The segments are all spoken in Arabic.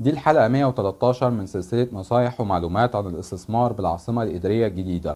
دي الحلقة 113 من سلسلة نصايح ومعلومات عن الاستثمار بالعاصمة الإدارية الجديدة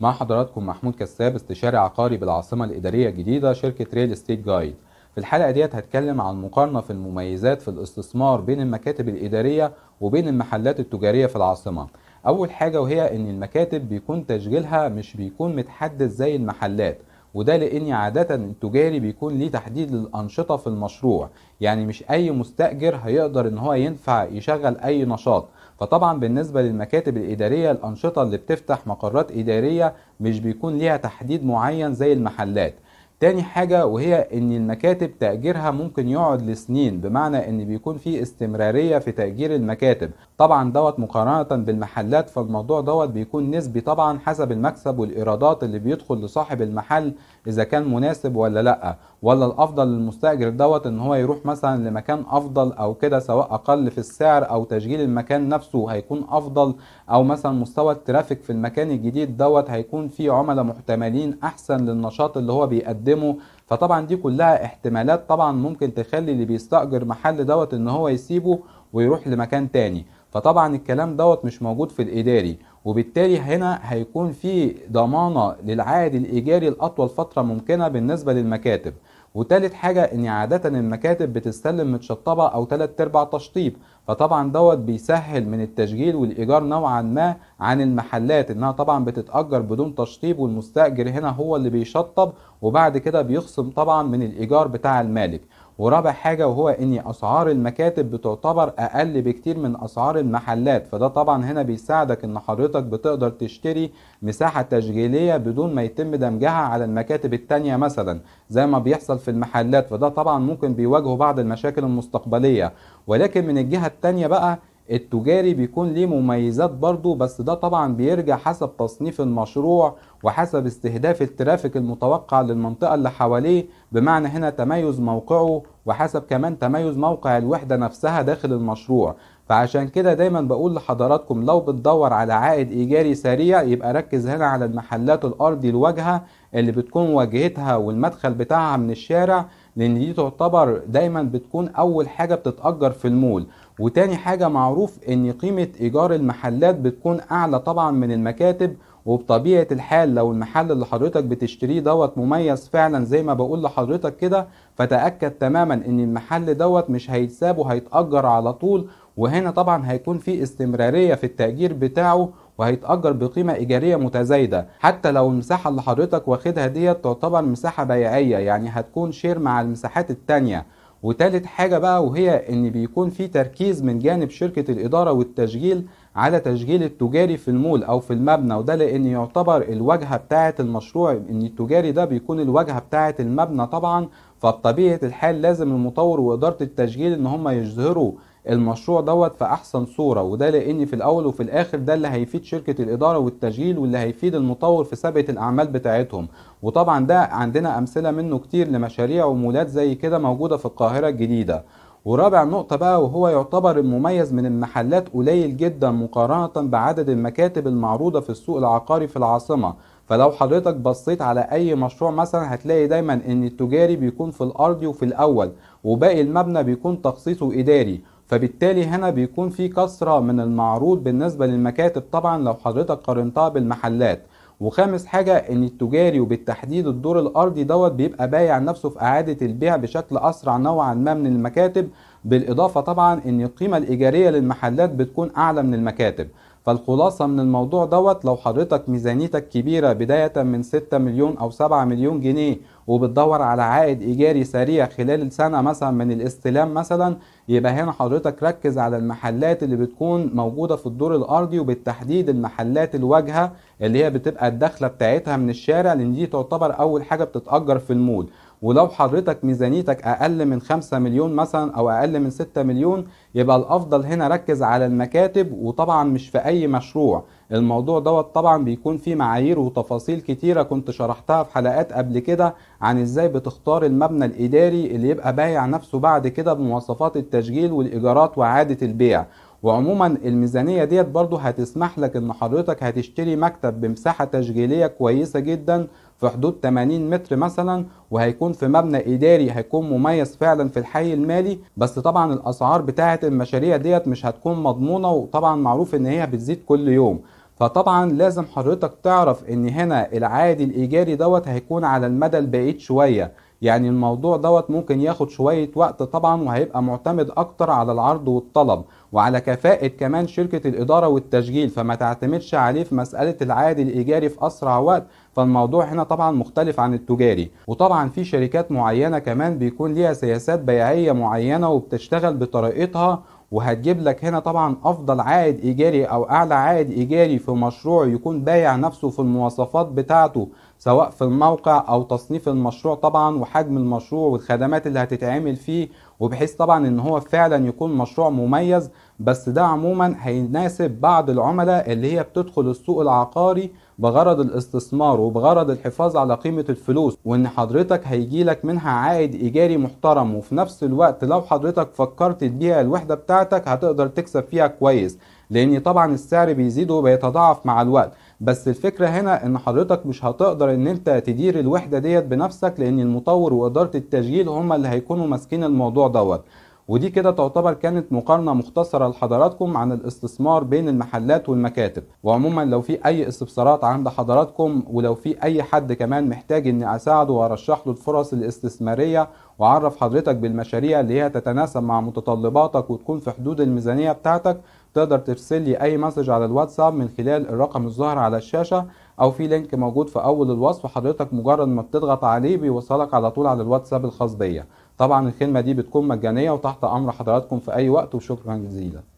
مع حضراتكم محمود كساب استشاري عقاري بالعاصمة الإدارية الجديدة شركة ريل استيت جايد في الحلقة ديت هتكلم عن مقارنة في المميزات في الاستثمار بين المكاتب الإدارية وبين المحلات التجارية في العاصمة أول حاجة وهي إن المكاتب بيكون تشغيلها مش بيكون متحدد زي المحلات وده لان عاده التجاري بيكون ليه تحديد للانشطه في المشروع يعني مش اي مستاجر هيقدر ان هو ينفع يشغل اي نشاط فطبعا بالنسبه للمكاتب الاداريه الانشطه اللي بتفتح مقرات اداريه مش بيكون ليها تحديد معين زي المحلات تاني حاجة وهي ان المكاتب تأجيرها ممكن يقعد لسنين بمعنى ان بيكون في استمرارية في تأجير المكاتب طبعا دوت مقارنة بالمحلات فالموضوع دوت بيكون نسبي طبعا حسب المكسب والإيرادات اللي بيدخل لصاحب المحل إذا كان مناسب ولا لأ ولا الأفضل للمستأجر دوت ان هو يروح مثلا لمكان أفضل أو كده سواء أقل في السعر أو تشغيل المكان نفسه هيكون أفضل أو مثلا مستوى الترافيك في المكان الجديد دوت هيكون فيه عملاء محتملين أحسن للنشاط اللي هو بيقدمه يقدمه فطبعا دي كلها احتمالات طبعا ممكن تخلي اللي بيستأجر محل دوت ان هو يسيبه ويروح لمكان تاني فطبعا الكلام دوت مش موجود في الإداري وبالتالي هنا هيكون في ضمانة للعائد الإيجاري لأطول فترة ممكنة بالنسبة للمكاتب وتالت حاجة ان عادة المكاتب بتستلم متشطبة او تلات ارباع تشطيب فطبعا دوت بيسهل من التشغيل والايجار نوعا ما عن المحلات انها طبعا بتتأجر بدون تشطيب والمستأجر هنا هو اللي بيشطب وبعد كده بيخصم طبعا من الايجار بتاع المالك ورابع حاجة وهو ان اسعار المكاتب بتعتبر اقل بكتير من اسعار المحلات فده طبعا هنا بيساعدك ان حضرتك بتقدر تشتري مساحة تشغيلية بدون ما يتم دمجها على المكاتب التانية مثلا زي ما بيحصل في المحلات فده طبعا ممكن بيواجهوا بعض المشاكل المستقبلية ولكن من الجهة التانية بقى التجاري بيكون ليه مميزات برضو بس ده طبعا بيرجع حسب تصنيف المشروع وحسب استهداف الترافيك المتوقع للمنطقة اللي حواليه بمعنى هنا تميز موقعه وحسب كمان تميز موقع الوحدة نفسها داخل المشروع فعشان كده دايما بقول لحضراتكم لو بتدور على عائد إيجاري سريع يبقى ركز هنا على المحلات الأرضي الواجهة اللي بتكون واجهتها والمدخل بتاعها من الشارع لان دي تعتبر دايما بتكون اول حاجه بتتاجر في المول وتاني حاجه معروف ان قيمه ايجار المحلات بتكون اعلى طبعا من المكاتب وبطبيعه الحال لو المحل اللي حضرتك بتشتريه دوت مميز فعلا زي ما بقول لحضرتك كده فتاكد تماما ان المحل دوت مش هيتساب وهيتاجر على طول وهنا طبعا هيكون في استمراريه في التاجير بتاعه وهيتأجر بقيمة إيجارية متزايدة حتى لو المساحة اللي حضرتك واخدها ديت تعتبر مساحة بيعية يعني هتكون شير مع المساحات التانية وتالت حاجة بقى وهي إن بيكون في تركيز من جانب شركة الإدارة والتشغيل على تشغيل التجاري في المول أو في المبنى وده لأن يعتبر الواجهة بتاعة المشروع إن التجاري ده بيكون الواجهة بتاعة المبنى طبعا فبطبيعة الحال لازم المطور وإدارة التشغيل إن هم يظهروا المشروع دوت في احسن صوره وده لان في الاول وفي الاخر ده اللي هيفيد شركه الاداره والتشغيل واللي هيفيد المطور في سابقه الاعمال بتاعتهم وطبعا ده عندنا امثله منه كتير لمشاريع ومولات زي كده موجوده في القاهره الجديده ورابع نقطة بقى وهو يعتبر المميز من المحلات قليل جدا مقارنة بعدد المكاتب المعروضة في السوق العقاري في العاصمة فلو حضرتك بصيت على اي مشروع مثلا هتلاقي دايما ان التجاري بيكون في الارضي وفي الاول وباقي المبنى بيكون تخصيصه اداري فبالتالي هنا بيكون في كسرة من المعروض بالنسبة للمكاتب طبعا لو حضرتك قارنتها بالمحلات وخامس حاجة ان التجاري وبالتحديد الدور الارضي دوت بيبقى بايع نفسه في اعادة البيع بشكل اسرع نوعا ما من المكاتب بالاضافة طبعا ان القيمة الايجارية للمحلات بتكون اعلى من المكاتب فالخلاصة من الموضوع دوت لو حضرتك ميزانيتك كبيرة بداية من 6 مليون او 7 مليون جنيه وبتدور على عائد ايجاري سريع خلال سنه مثلا من الاستلام مثلا يبقى هنا حضرتك ركز على المحلات اللي بتكون موجوده في الدور الارضي وبالتحديد المحلات الواجهه اللي هي بتبقى الدخله بتاعتها من الشارع لان دي تعتبر اول حاجه بتتاجر في المول ولو حضرتك ميزانيتك اقل من 5 مليون مثلا او اقل من 6 مليون يبقى الافضل هنا ركز على المكاتب وطبعا مش في اي مشروع الموضوع دوت طبعا بيكون فيه معايير وتفاصيل كتيرة كنت شرحتها في حلقات قبل كده عن ازاي بتختار المبنى الاداري اللي يبقى بايع نفسه بعد كده بمواصفات التشغيل والايجارات وعادة البيع وعموما الميزانية ديت برضو هتسمح لك ان حضرتك هتشتري مكتب بمساحة تشغيلية كويسة جدا في حدود 80 متر مثلا وهيكون في مبنى اداري هيكون مميز فعلا في الحي المالي بس طبعا الاسعار بتاعه المشاريع ديت مش هتكون مضمونه وطبعا معروف ان هي بتزيد كل يوم فطبعا لازم حضرتك تعرف ان هنا العائد الايجاري دوت هيكون على المدى البعيد شويه يعني الموضوع دوت ممكن ياخد شوية وقت طبعا وهيبقى معتمد اكتر على العرض والطلب وعلى كفاءة كمان شركة الادارة والتشغيل فما تعتمدش عليه في مسألة العائد الايجاري في اسرع وقت فالموضوع هنا طبعا مختلف عن التجاري وطبعا في شركات معينه كمان بيكون ليها سياسات بيعيه معينه وبتشتغل بطريقتها وهتجيب لك هنا طبعا افضل عائد ايجاري او اعلى عائد ايجاري في مشروع يكون بايع نفسه في المواصفات بتاعته سواء في الموقع او تصنيف المشروع طبعا وحجم المشروع والخدمات اللي هتتعمل فيه وبحيث طبعا ان هو فعلا يكون مشروع مميز بس ده عموما هيناسب بعض العملاء اللي هي بتدخل السوق العقاري بغرض الاستثمار وبغرض الحفاظ على قيمة الفلوس وان حضرتك هيجيلك منها عائد ايجاري محترم وفي نفس الوقت لو حضرتك فكرت تبيع الوحدة بتاعتك هتقدر تكسب فيها كويس لان طبعا السعر بيزيد وبيتضاعف مع الوقت بس الفكرة هنا ان حضرتك مش هتقدر ان انت تدير الوحدة ديت بنفسك لان المطور وادارة التشغيل هما اللي هيكونوا ماسكين الموضوع دوت ودي كده تعتبر كانت مقارنة مختصرة لحضراتكم عن الاستثمار بين المحلات والمكاتب وعموما لو في أي استفسارات عند حضراتكم ولو في أي حد كمان محتاج أني أساعده وأرشح له الفرص الاستثمارية وأعرف حضرتك بالمشاريع اللي هي تتناسب مع متطلباتك وتكون في حدود الميزانية بتاعتك تقدر ترسل لي أي مسج على الواتساب من خلال الرقم الظاهر على الشاشة أو في لينك موجود في أول الوصف حضرتك مجرد ما بتضغط عليه بيوصلك على طول على الواتساب الخاص بيا طبعا الخدمه دي بتكون مجانيه وتحت امر حضراتكم في اي وقت وشكرا جزيلا